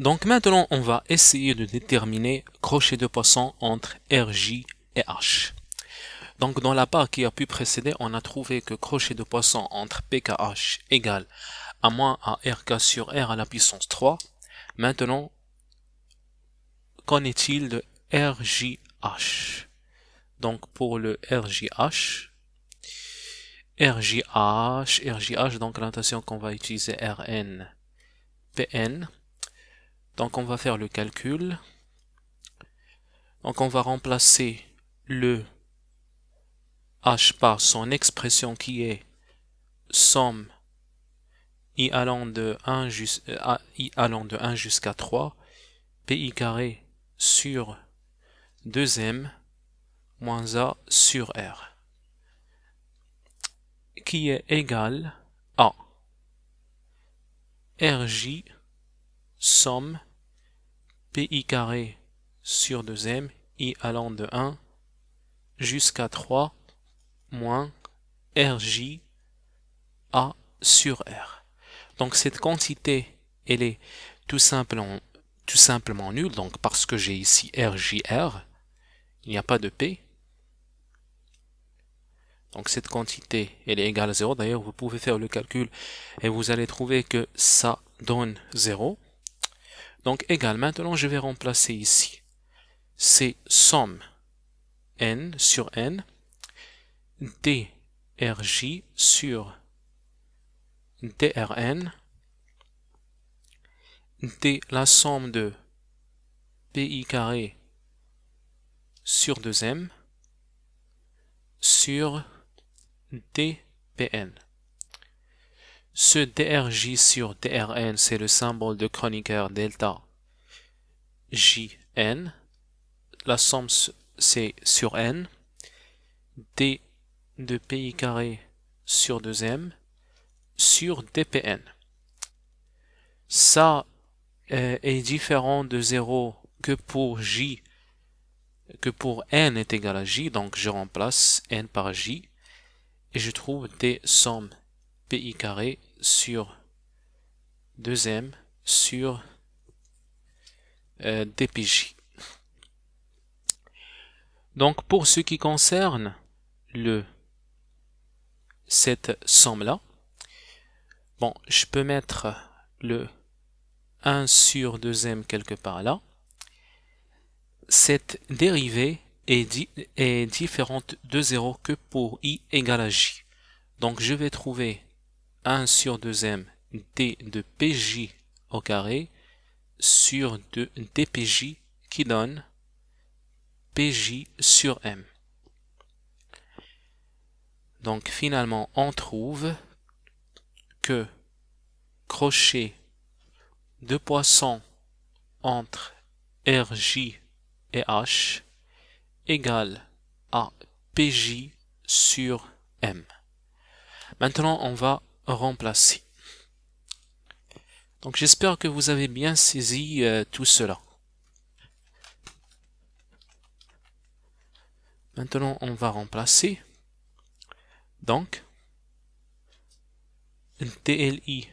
Donc maintenant, on va essayer de déterminer crochet de poisson entre RJ et H. Donc dans la part qui a pu précéder, on a trouvé que crochet de poisson entre PKH égale à moins à RK sur R à la puissance 3. Maintenant, qu'en est-il de RJH Donc pour le RJH, RJH, RJH, donc la notation qu'on va utiliser RN, PN, donc on va faire le calcul. Donc on va remplacer le h par son expression qui est somme i allant de 1 euh, jusqu'à 3 pi carré sur 2m moins a sur r qui est égal à rj somme pi carré sur 2m, i allant de 1 jusqu'à 3 moins rj a sur r. Donc cette quantité, elle est tout simplement, tout simplement nulle, donc parce que j'ai ici rjr, il n'y a pas de p. Donc cette quantité, elle est égale à 0. D'ailleurs, vous pouvez faire le calcul et vous allez trouver que ça donne 0. Donc égal, maintenant je vais remplacer ici. C'est somme n sur n drj sur drn d la somme de pi carré sur 2m sur dpn. Ce DRJ sur DRN, c'est le symbole de chroniqueur delta JN. La somme, c'est sur N. D de pi carré sur 2M sur DPN. Ça euh, est différent de 0 que pour J, que pour N est égal à J, donc je remplace N par J, et je trouve des sommes pi carré sur 2m sur euh, dpj. Donc pour ce qui concerne le cette somme-là, bon, je peux mettre le 1 sur 2m quelque part là. Cette dérivée est, est différente de 0 que pour i égale à j. Donc je vais trouver 1 sur 2m d de pj au carré sur 2 dpj qui donne pj sur m. Donc finalement, on trouve que crochet de poisson entre RJ et H égale à PJ sur M. Maintenant, on va remplacer. Donc j'espère que vous avez bien saisi euh, tout cela. Maintenant, on va remplacer. Donc, DLI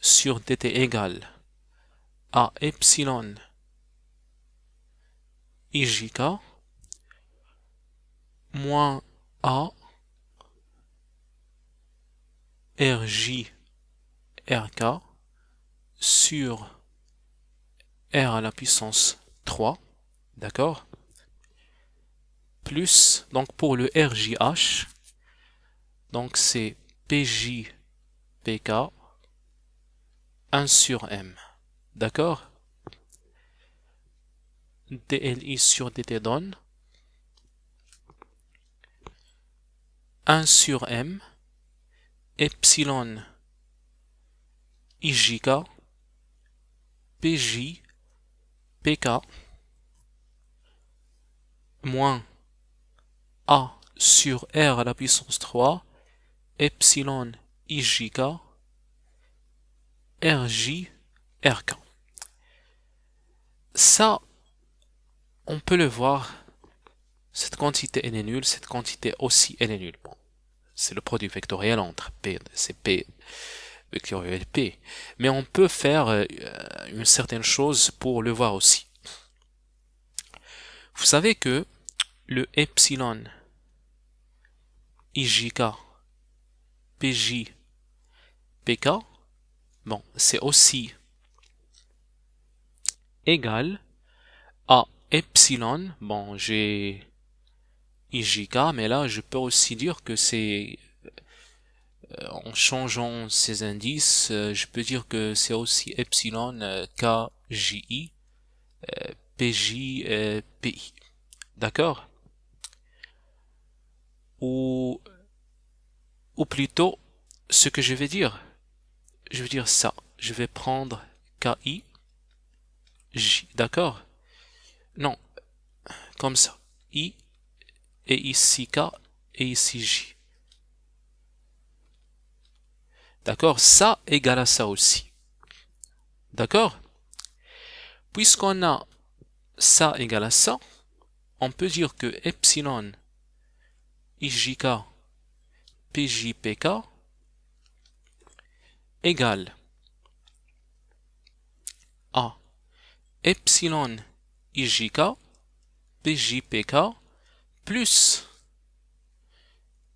sur dt égale à epsilon ijk moins a RJRK sur R à la puissance 3, d'accord Plus, donc pour le RJH, donc c'est PJPK 1 sur M, d'accord DLI sur DT donne 1 sur M Epsilon, IJK, PJ, PK, moins A sur R à la puissance 3, Epsilon, IJK, RJ, RK. Ça, on peut le voir, cette quantité elle est nulle, cette quantité aussi elle est nulle c'est le produit vectoriel entre P, c'est P vectoriel P. Mais on peut faire euh, une certaine chose pour le voir aussi. Vous savez que le epsilon IJK PJ PK, bon, c'est aussi égal à epsilon, bon, j'ai IJK, mais là je peux aussi dire que c'est euh, en changeant ces indices, euh, je peux dire que c'est aussi epsilon euh, KJI, PJ, D'accord ou, ou plutôt, ce que je vais dire, je vais dire ça. Je vais prendre KI, J, d'accord Non, comme ça. I, et ici K et ici J. D'accord Ça égale à ça aussi. D'accord Puisqu'on a ça égale à ça, on peut dire que epsilon ijk pjpk égale à epsilon ijk pjpk plus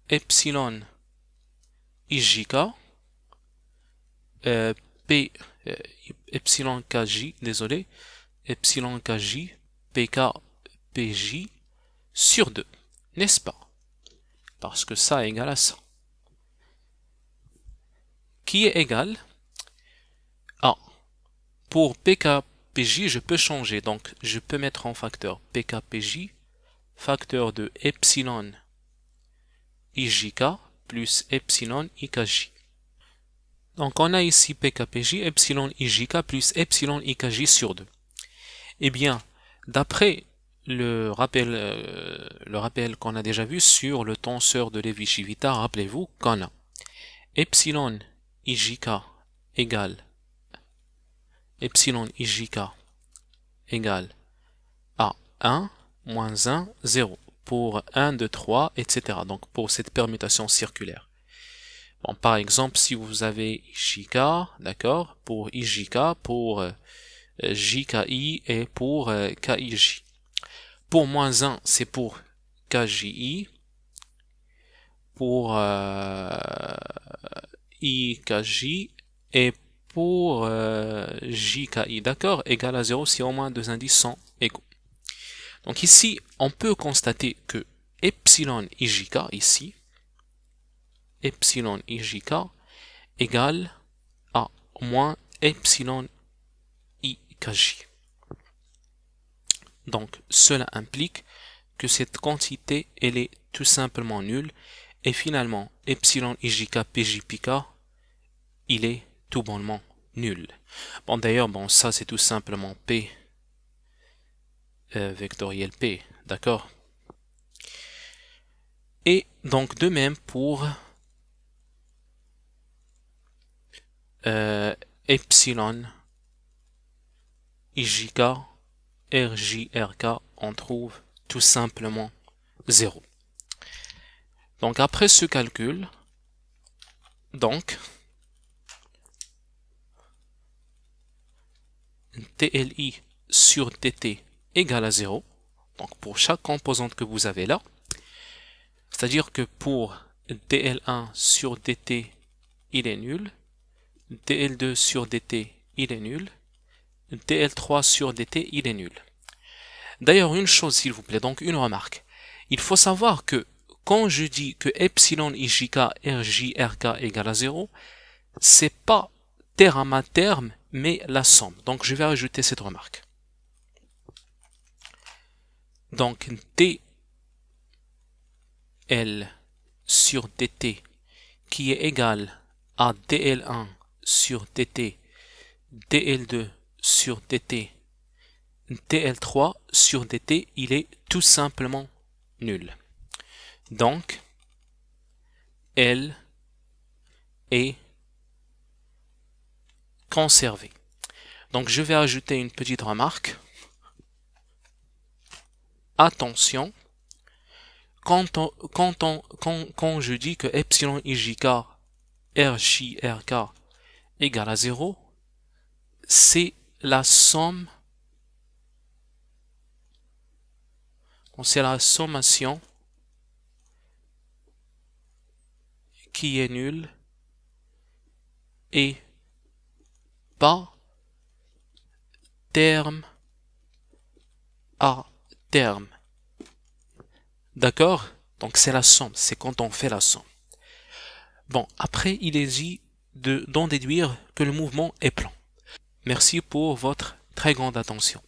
epsilon ijk euh, p euh, epsilon kj désolé epsilon kj pk pj sur 2 n'est-ce pas parce que ça égal à ça qui est égal à pour pk pj je peux changer donc je peux mettre en facteur pk pj facteur de epsilon ijk plus epsilon ikj. Donc on a ici pkpj, epsilon ijk plus epsilon ikj sur 2. Eh bien, d'après le rappel, euh, le rappel qu'on a déjà vu sur le tenseur de Levi-Civita, rappelez-vous qu'on a epsilon ijk égale epsilon ijk égale à 1 moins 1, 0. Pour 1, 2, 3, etc. Donc pour cette permutation circulaire. Bon, par exemple, si vous avez IJK, d'accord, pour IJK, pour euh, JKI et pour euh, KIJ. Pour moins 1, c'est pour KJI. Pour euh, IKJ et pour JKI, d'accord, égal à 0 si au moins deux indices sont égaux. Donc ici, on peut constater que epsilon ijk ici, epsilon ijk égale à moins epsilon ikj. Donc cela implique que cette quantité elle est tout simplement nulle et finalement epsilon ijk pjpk il est tout bonnement nul. Bon d'ailleurs bon ça c'est tout simplement p euh, vectoriel P. D'accord Et donc de même pour euh, epsilon ijk rjrk, on trouve tout simplement 0. Donc après ce calcul, donc TLI sur TT égale à 0, donc pour chaque composante que vous avez là, c'est-à-dire que pour DL1 sur DT, il est nul, DL2 sur DT, il est nul, DL3 sur DT, il est nul. D'ailleurs, une chose s'il vous plaît, donc une remarque. Il faut savoir que quand je dis que epsilon ijk rjrk égale à 0, c'est pas terme à terme, mais la somme. Donc je vais rajouter cette remarque. Donc DL sur DT qui est égal à DL1 sur DT, DL2 sur DT, DL3 sur DT, il est tout simplement nul. Donc, L est conservé. Donc je vais ajouter une petite remarque attention, quand, on, quand, on, quand, quand je dis que epsilon ijk rjrk égale à 0, c'est la somme c'est la sommation qui est nulle et pas terme à terme. D'accord Donc c'est la somme, c'est quand on fait la somme. Bon, après il est dit d'en déduire que le mouvement est plan. Merci pour votre très grande attention.